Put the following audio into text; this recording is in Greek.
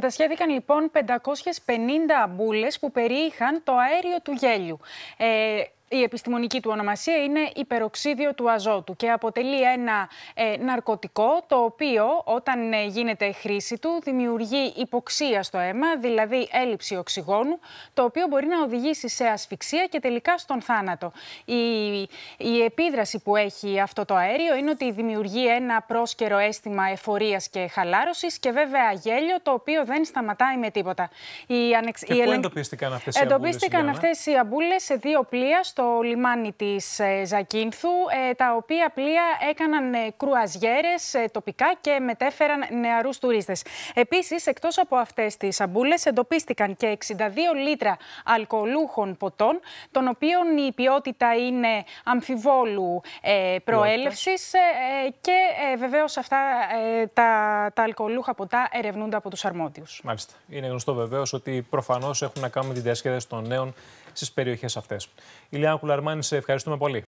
Κατασχέθηκαν λοιπόν 550 μπούλες που περιείχαν το αέριο του γέλιου. Ε, η επιστημονική του ονομασία είναι υπεροξίδιο του αζότου και αποτελεί ένα ε, ναρκωτικό το οποίο όταν ε, γίνεται χρήση του δημιουργεί υποξία στο αίμα, δηλαδή έλλειψη οξυγόνου, το οποίο μπορεί να οδηγήσει σε ασφυξία και τελικά στον θάνατο. Η, η επίδραση που έχει αυτό το αέριο είναι ότι δημιουργεί ένα πρόσκαιρο αίσθημα εφορίας και χαλάρωσης και βέβαια γέλιο το οποίο δεν σταματάει με τίποτα. Η, ανεξ... και πού εντοπίστηκαν αυτές οι αμπούλες, Εντοπίστηκαν οι αμπούλες σε δύο πλοία στο λιμάνι της ε, Ζακίνθου, ε, τα οποία πλοία έκαναν ε, κρουαζιέρες τοπικά και μετέφεραν νεαρούς τουρίστες. Επίσης, εκτός από αυτές τις σαμπούλες, εντοπίστηκαν και 62 λίτρα αλκοολούχων ποτών, των οποίων η ποιότητα είναι αμφιβόλου προέλευσης και βεβαίως αυτά τα, τα αλκοολούχα ποτά ερευνούνται από τους αρμόδιους. Μάλιστα. Είναι γνωστό βεβαίως ότι προφανώς έχουν να κάνουν τη διασκέδαση των νέων στις περιοχές αυτές. Ηλιάνα Κουλαρμάνη, σε ευχαριστούμε πολύ.